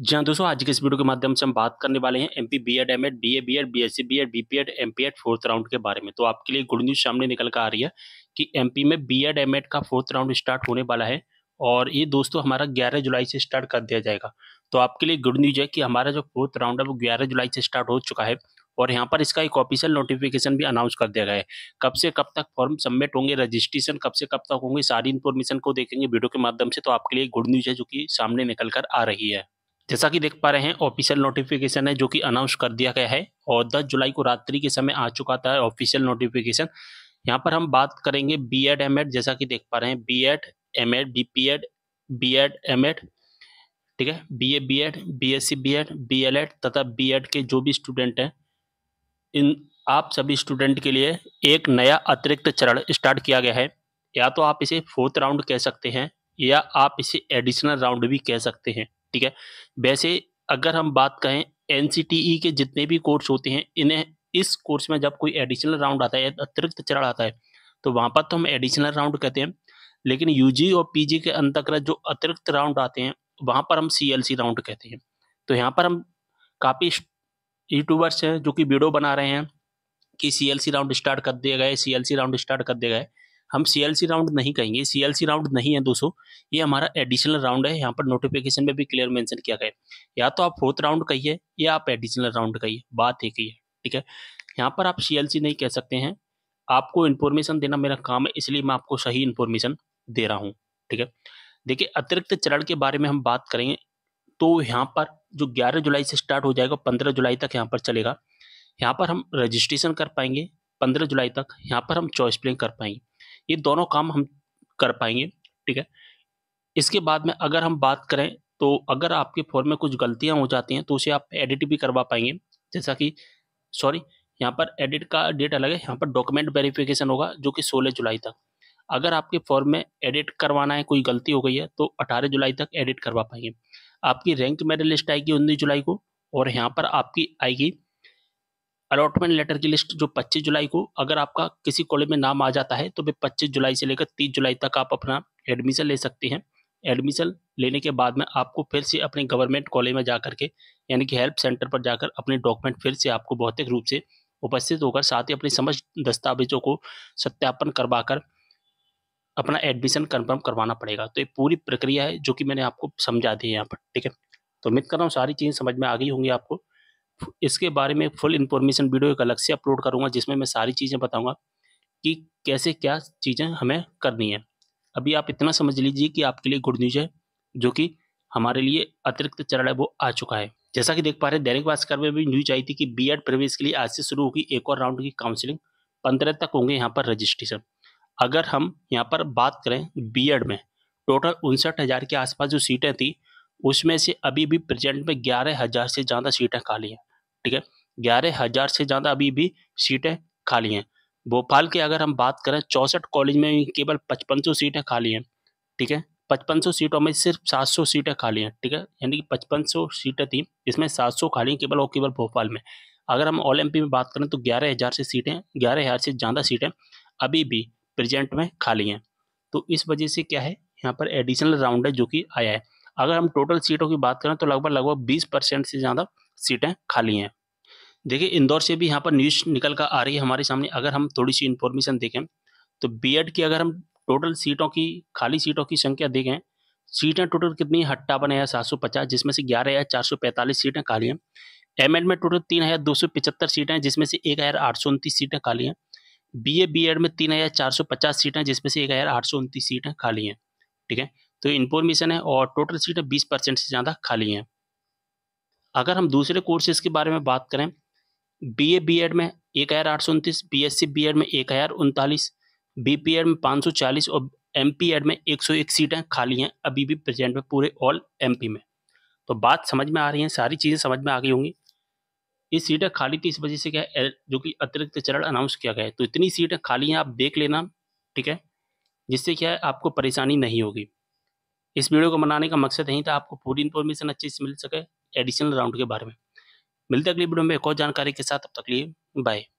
जहाँ दोस्तों आज के इस वीडियो के माध्यम से हम बात करने वाले हैं MP BEd MEd BA BEd BSc BEd BPEd MPEd fourth round के बारे में तो आपके लिए गुड न्यूज़ सामने निकल कर आ रही है कि एमपी में बीएड एमएड का फोर्थ राउंड स्टार्ट होने वाला है और ये दोस्तों हमारा ग्यारह जुलाई से स्टार्ट कर दिया जाएगा तो आपके लिए गुड न्यूज़ है कि हमारा जो फोर्थ राउंड है वो ग्यारह जुलाई से स्टार्ट हो चुका है और यहाँ पर इसका एक ऑफिशियल नोटिफिकेशन भी अनाउंस कर दिया गया है कब से कब तक फॉर्म सबमिट होंगे रजिस्ट्रेशन कब से कब तक होंगे सारी इन्फॉर्मेशन को देखेंगे वीडियो के माध्यम से तो आपके लिए गुड न्यूज़ है जो कि सामने निकल कर आ रही है जैसा कि देख पा रहे हैं ऑफिशियल नोटिफिकेशन है जो कि अनाउंस कर दिया गया है और 10 जुलाई को रात्रि के समय आ चुका था ऑफिशियल नोटिफिकेशन यहाँ पर हम बात करेंगे बी एड एम एड जैसा कि देख पा रहे हैं B Ed M Ed B P Ed B Ed M Ed ठीक है B A B Ed B S C B Ed B L Ed तथा बी एड के जो भी स्टूडेंट हैं इन आप सभी स्टूडेंट के लिए एक नया अतिरिक्त चरण स्टार्ट किया गया है या तो आप इसे फोर्थ राउंड कह सकते हैं या आप इसे एडिशनल राउंड भी कह सकते हैं ठीक है वैसे अगर हम बात कहें एन के जितने भी कोर्स होते हैं इन्हें इस कोर्स में जब कोई एडिशनल राउंड आता है अतिरिक्त चरण आता है तो वहाँ पर तो हम एडिशनल राउंड कहते हैं लेकिन यू और पी के अंतर्गत जो अतिरिक्त राउंड आते हैं वहाँ पर हम सी राउंड कहते हैं तो यहाँ पर हम काफ़ी यूट्यूबर्स हैं जो कि वीडियो बना रहे हैं कि सी राउंड स्टार्ट कर दिया गया है सी राउंड स्टार्ट कर दिया गया है हम सीएलसी राउंड नहीं कहेंगे सीएलसी राउंड नहीं है दोस्तों ये हमारा एडिशनल राउंड है यहाँ पर नोटिफिकेशन में भी क्लियर मेंशन किया गया या तो आप फोर्थ राउंड कहिए या आप एडिशनल राउंड कहिए बात एक ही है ठीक है यहाँ पर आप सी नहीं कह सकते हैं आपको इन्फॉर्मेशन देना मेरा काम है इसलिए मैं आपको सही इन्फॉर्मेशन दे रहा हूँ ठीक है देखिए अतिरिक्त चरण के बारे में हम बात करेंगे तो यहाँ पर जो 11 जुलाई से स्टार्ट हो जाएगा 15 जुलाई तक यहाँ पर चलेगा यहाँ पर हम रजिस्ट्रेशन कर पाएंगे 15 जुलाई तक यहाँ पर हम चॉइस प्लेइंग कर पाएंगे ये दोनों काम हम कर पाएंगे ठीक है इसके बाद में अगर हम बात करें तो अगर आपके फॉर्म में कुछ गलतियां हो जाती हैं तो उसे आप एडिट भी करवा पाएंगे जैसा कि सॉरी यहाँ पर एडिट का डेट अलग है यहाँ पर डॉक्यूमेंट वेरिफिकेशन होगा जो कि 16 जुलाई तक अगर आपके फॉर्म में एडिट करवाना है कोई गलती हो गई है तो 18 जुलाई तक एडिट करवा पाएंगे आपकी रैंक मेरिट लिस्ट आएगी उन्नीस जुलाई को और यहाँ पर आपकी आएगी अलॉटमेंट लेटर की लिस्ट जो 25 जुलाई को अगर आपका किसी कॉलेज में नाम आ जाता है तो वे 25 जुलाई से लेकर 30 जुलाई तक आप अपना एडमिशन ले सकते हैं एडमिशन लेने के बाद में आपको फिर से अपने गवर्नमेंट कॉलेज में जा के यानी कि हेल्प सेंटर पर जाकर अपने डॉक्यूमेंट फिर से आपको भौतिक रूप से उपस्थित होकर साथ ही अपनी समस्त दस्तावेजों को सत्यापन करवाकर अपना एडमिशन कंफर्म करवाना पड़ेगा तो ये पूरी प्रक्रिया है जो कि मैंने आपको समझा दी है यहाँ पर ठीक है तो उम्मीद कर रहा हूँ सारी चीज़ें समझ में आ गई होंगी आपको इसके बारे में फुल इन्फॉर्मेशन वीडियो एक अलग से अपलोड करूँगा जिसमें मैं सारी चीज़ें बताऊँगा कि कैसे क्या चीज़ें हमें करनी है अभी आप इतना समझ लीजिए कि आपके लिए गुड न्यूज़ है जो कि हमारे लिए अतिरिक्त चरण है वो आ चुका है जैसा कि देख पा रहे हैं दैनिक भास्कर में भी न्यूज आई थी कि बीएड प्रवेश के लिए आज से शुरू होगी एक और राउंड की काउंसलिंग पंद्रह तक होंगे यहाँ पर रजिस्ट्रेशन अगर हम यहाँ पर बात करें बीएड में टोटल उनसठ हज़ार के आसपास जो सीटें थी उसमें से अभी भी प्रेजेंट में ग्यारह हज़ार से ज़्यादा सीटें खाली हैं ठीक है ग्यारह हज़ार से ज़्यादा अभी भी सीटें खाली हैं भोपाल की अगर हम बात करें चौंसठ कॉलेज में केवल पचपन सौ सीटें खाली हैं ठीक है पचपन सौ सीटों में सिर्फ सात सौ सीटें खाली हैं ठीक है यानी कि पचपन सौ सीटें थी इसमें सात सौ खाली हैं केवल और केवल भोपाल में अगर हम ऑल एम में बात करें तो ग्यारह हज़ार से सीटें ग्यारह हज़ार से ज़्यादा सीटें अभी भी प्रेजेंट में खाली हैं तो इस वजह से क्या है यहाँ पर एडिशनल राउंड है जो कि आया है अगर हम टोटल सीटों की बात करें तो लगभग लगभग बीस परसेंट से ज़्यादा सीटें खाली हैं देखिए इंदौर से भी यहाँ पर न्यूज़ निकल कर आ रही है हमारे सामने अगर हम थोड़ी सी इन्फॉर्मेशन देखें तो बीएड की अगर हम टोटल सीटों की खाली सीटों की संख्या देखें सीटें टोटल कितनी अट्ठावन हज़ार सात सौ पचास जिसमें से ग्यारह हज़ार चार सौ पैंतालीस सीटें खाली हैं एम में टोटल तीन हज़ार दो सौ पचहत्तर सीटें हैं जिसमें से एक हज़ार आठ सौ उनतीस सीटें खाली हैं बी ए बी एड में तीन हज़ार चार सौ पचास सीटें जिसमें से एक हज़ार आठ सौ उनतीस सीटें खाली हैं ठीक है तो इन्फॉर्मेशन है और टोटल सीटें बीस परसेंट से ज़्यादा खाली हैं अगर हम दूसरे कोर्सेज के बारे में बात करें बी ए बी एड में एक हज़ार आठ सौ उनतीस B S C B Ed में एक हज़ार उनतालीस बी पी एड में पाँच सौ चालीस और एम पी एड में एक सौ एक सीटें खाली हैं अभी भी प्रेजेंट में पूरे ऑल एम पी में तो बात समझ में आ रही है सारी चीज़ें समझ में आ गई होंगी ये सीटें खाली थी इस वजह से क्या है जो कि अतिरिक्त चरण अनाउंस किया गया है तो इतनी सीटें खाली हैं आप देख लेना ठीक है जिससे क्या है आपको परेशानी नहीं होगी इस वीडियो को बनाने का मकसद यही था आपको पूरी इन्फॉर्मेशन अच्छे से मिल सके एडिशनल राउंड के बारे में मिलते अगली वीडियो में एक और जानकारी के साथ अब तक लिए बाय